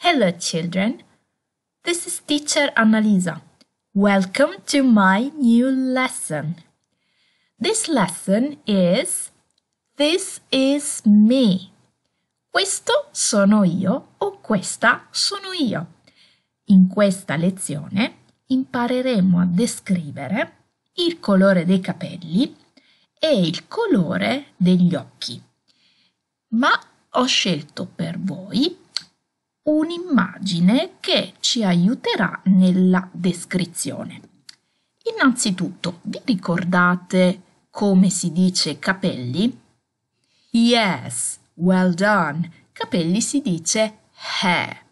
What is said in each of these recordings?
Hello, children. This is teacher Annalisa. Welcome to my new lesson. This lesson is This is me. Questo sono io o questa sono io. In questa lezione impareremo a descrivere il colore dei capelli e il colore degli occhi. Ma ho scelto per voi un'immagine che ci aiuterà nella descrizione. Innanzitutto, vi ricordate come si dice capelli? Yes, well done. Capelli si dice hair.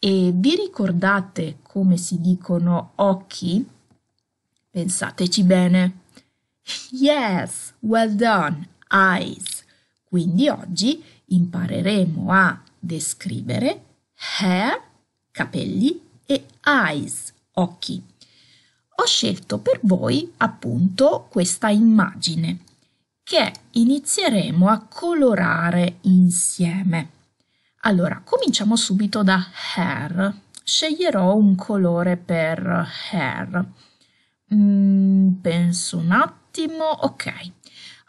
E vi ricordate come si dicono occhi? Pensateci bene. Yes, well done, eyes. Quindi oggi impareremo a descrivere hair, capelli e eyes, occhi. Ho scelto per voi appunto questa immagine che inizieremo a colorare insieme. Allora, cominciamo subito da hair. Sceglierò un colore per hair. Mm, penso un attimo, ok.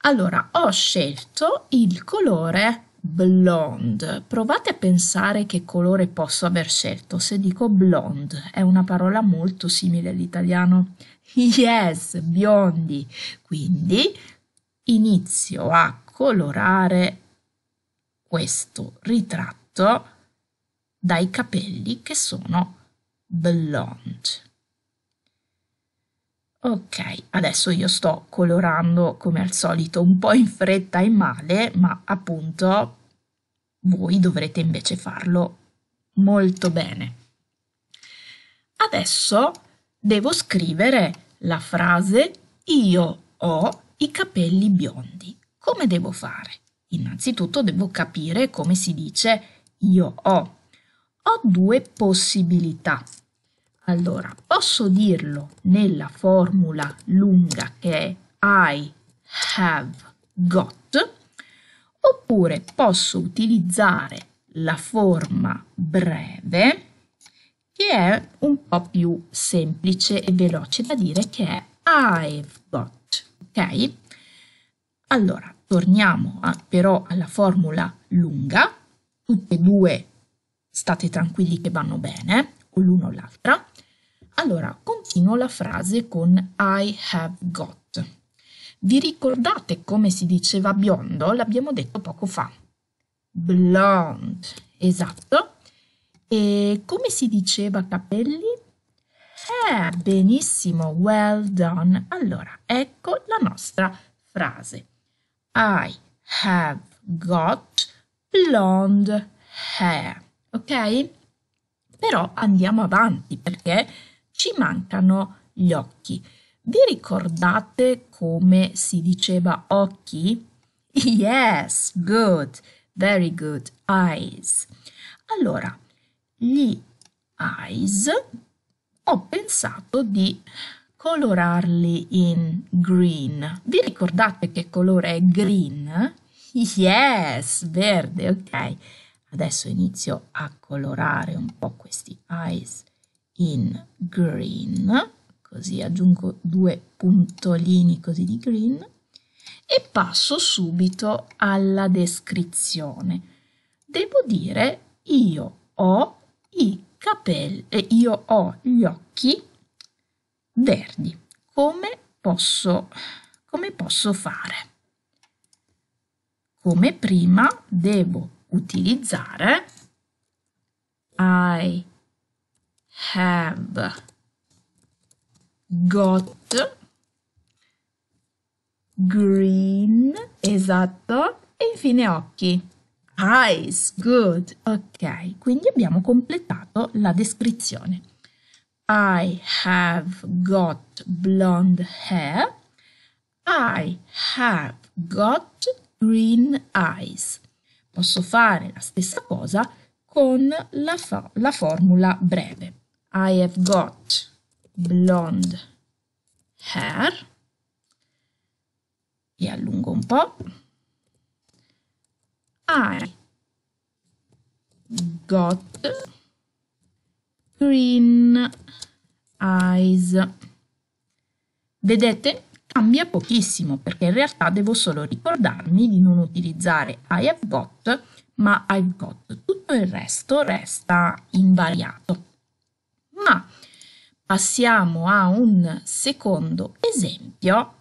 Allora, ho scelto il colore blonde. Provate a pensare che colore posso aver scelto. Se dico blonde, è una parola molto simile all'italiano. Yes, biondi. Quindi inizio a colorare questo ritratto dai capelli che sono blonde. Ok, adesso io sto colorando come al solito un po' in fretta e male, ma appunto voi dovrete invece farlo molto bene. Adesso devo scrivere la frase io ho i capelli biondi. Come devo fare? Innanzitutto devo capire come si dice io ho. Ho due possibilità. Allora, posso dirlo nella formula lunga che è I have got, oppure posso utilizzare la forma breve che è un po' più semplice e veloce da dire che è I've got, ok? Allora, torniamo a, però alla formula lunga, tutte e due state tranquilli che vanno bene, o l'uno o l'altra. Allora, continuo la frase con I have got. Vi ricordate come si diceva biondo? L'abbiamo detto poco fa. Blonde, esatto. E come si diceva capelli? Eh, benissimo, well done. Allora, ecco la nostra frase. I have got blonde hair. Ok? Però andiamo avanti perché ci mancano gli occhi. Vi ricordate come si diceva occhi? Yes, good, very good, eyes. Allora, gli eyes ho pensato di colorarli in green. Vi ricordate che colore è green? Yes, verde, ok. Adesso inizio a colorare un po' questi eyes in green, così aggiungo due puntolini così di green, e passo subito alla descrizione. Devo dire io ho i capelli, eh, io ho gli occhi verdi. Come posso, come posso fare? Come prima devo utilizzare I have got green, esatto, e infine occhi. Eyes, good, ok, quindi abbiamo completato la descrizione. I have got blonde hair. I have got green eyes. Posso fare la stessa cosa con la, fo la formula breve. I have got blonde hair e allungo un po' I got green eyes vedete cambia pochissimo perché in realtà devo solo ricordarmi di non utilizzare I have got ma I've got tutto il resto resta invariato Passiamo a un secondo esempio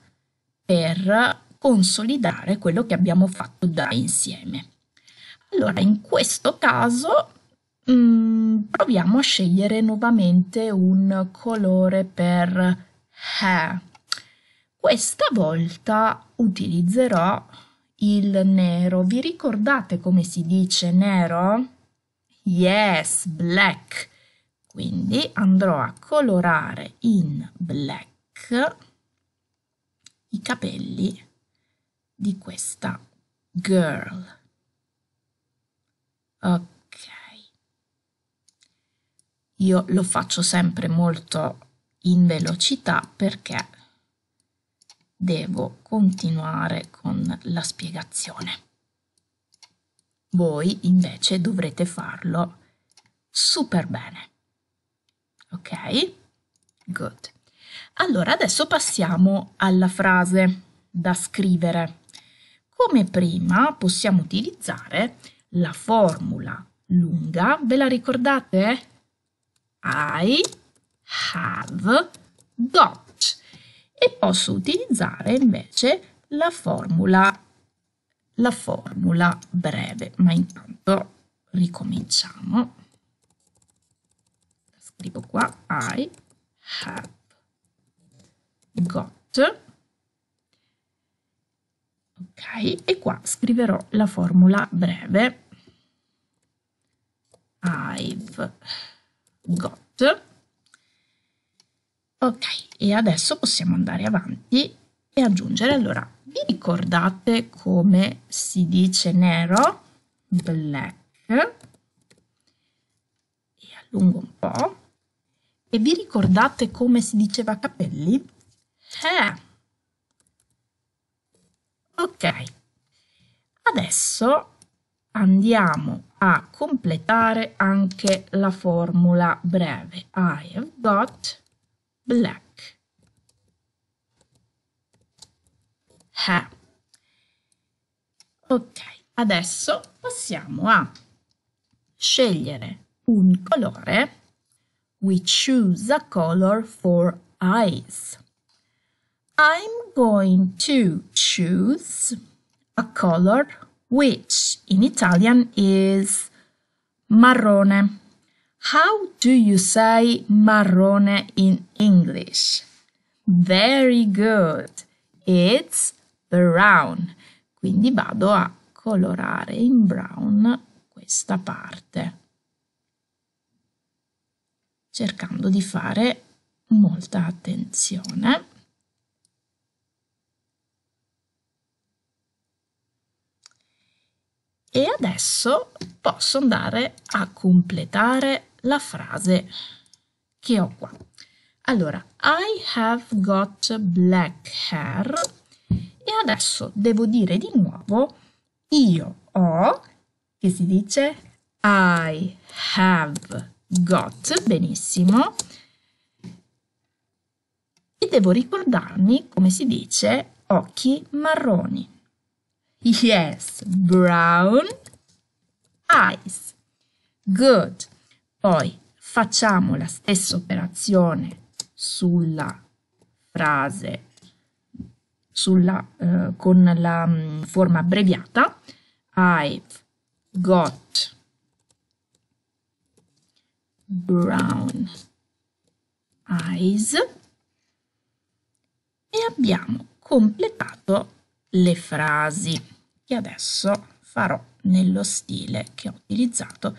per consolidare quello che abbiamo fatto da insieme. Allora, in questo caso mh, mm, proviamo a scegliere nuovamente un colore per hair. Questa volta utilizzerò il nero. Vi ricordate come si dice nero? Yes, black. Quindi andrò a colorare in black i capelli di questa girl. Ok. Io lo faccio sempre molto in velocità perché devo continuare con la spiegazione. Voi invece dovrete farlo super bene ok? Good. Allora, adesso passiamo alla frase da scrivere. Come prima possiamo utilizzare la formula lunga, ve la ricordate? I have got e posso utilizzare invece la formula, la formula breve, ma intanto ricominciamo tipo qua, I have got, ok, e qua scriverò la formula breve, I've got, ok, e adesso possiamo andare avanti e aggiungere, allora, vi ricordate come si dice nero? Black, e allungo un po', e vi ricordate come si diceva capelli? Eh! Ok, adesso andiamo a completare anche la formula breve. I have got black hair. Ok, adesso possiamo a scegliere un colore we choose a color for eyes. I'm going to choose a color which in Italian is marrone. How do you say marrone in English? Very good. It's brown. Quindi vado a colorare in brown questa parte. cercando di fare molta attenzione. E adesso posso andare a completare la frase che ho qua. Allora, I have got black hair e adesso devo dire di nuovo io ho, che si dice I have got, benissimo, e devo ricordarmi come si dice occhi marroni. Yes, brown eyes. Good. Poi facciamo la stessa operazione sulla frase sulla, eh, con la mm, forma abbreviata. I've got brown eyes e abbiamo completato le frasi che adesso farò nello stile che ho utilizzato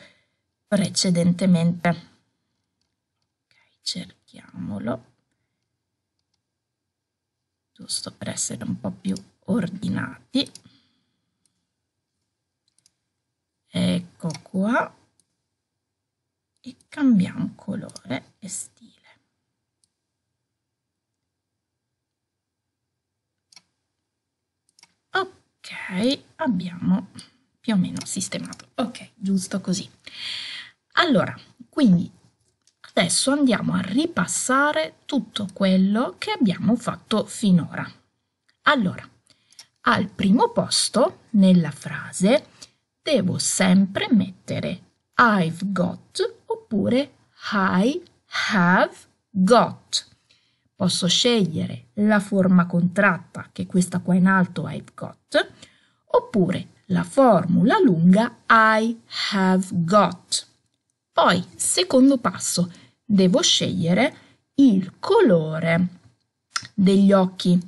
precedentemente. Okay, cerchiamolo giusto per essere un po' più ordinati. Ecco qua e cambiamo colore e stile. Ok, abbiamo più o meno sistemato. Ok, giusto così. Allora, quindi adesso andiamo a ripassare tutto quello che abbiamo fatto finora. Allora, al primo posto nella frase devo sempre mettere I've got oppure I have got. Posso scegliere la forma contratta, che questa qua in alto I've got, oppure la formula lunga I have got. Poi, secondo passo, devo scegliere il colore degli occhi.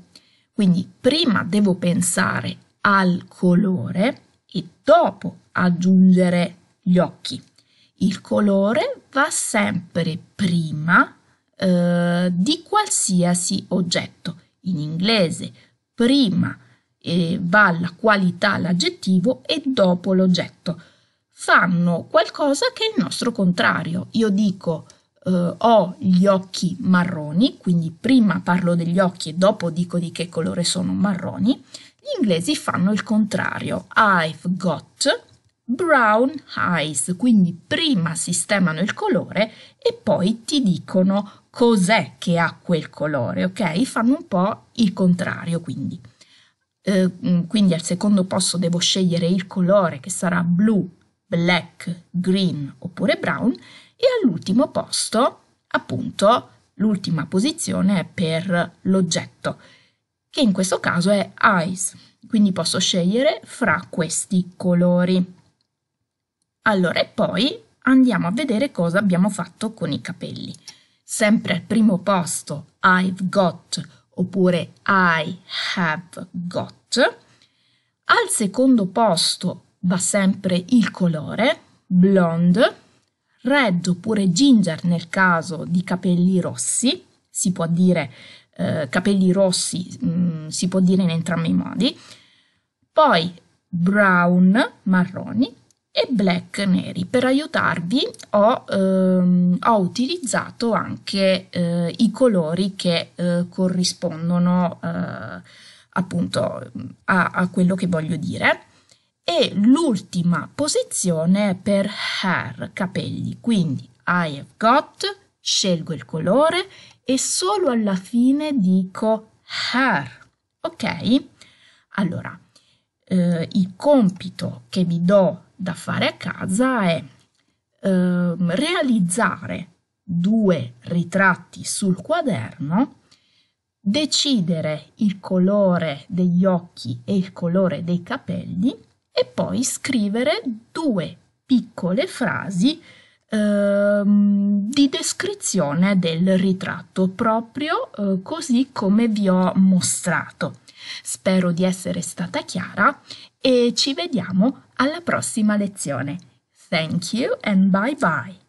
Quindi prima devo pensare al colore e dopo aggiungere gli occhi. Il colore va sempre prima eh, di qualsiasi oggetto. In inglese prima eh, va la qualità, l'aggettivo e dopo l'oggetto. Fanno qualcosa che è il nostro contrario. Io dico Uh, ho gli occhi marroni, quindi prima parlo degli occhi e dopo dico di che colore sono marroni, gli inglesi fanno il contrario. I've got brown eyes, quindi prima sistemano il colore e poi ti dicono cos'è che ha quel colore, ok? Fanno un po' il contrario, quindi. Eh, mm, quindi al secondo posto devo scegliere il colore che sarà blu, black, green oppure brown e all'ultimo posto, appunto, l'ultima posizione è per l'oggetto, che in questo caso è eyes. Quindi posso scegliere fra questi colori. Allora, e poi andiamo a vedere cosa abbiamo fatto con i capelli. Sempre al primo posto I've got oppure I have got. Al secondo posto va sempre il colore, blonde, red oppure ginger nel caso di capelli rossi, si può dire eh, capelli rossi, mh, mm, si può dire in entrambi i modi. Poi brown, marroni, e black neri. Per aiutarvi ho, ehm, ho utilizzato anche eh, i colori che eh, corrispondono eh, appunto a, a, quello che voglio dire. E l'ultima posizione è per hair, capelli, quindi I have got, scelgo il colore e solo alla fine dico hair, ok? Allora, eh, il compito che vi do da fare a casa è eh, realizzare due ritratti sul quaderno, decidere il colore degli occhi e il colore dei capelli e poi scrivere due piccole frasi eh, di descrizione del ritratto proprio eh, così come vi ho mostrato. Spero di essere stata chiara e ci vediamo alla prossima lezione. Thank you and bye bye.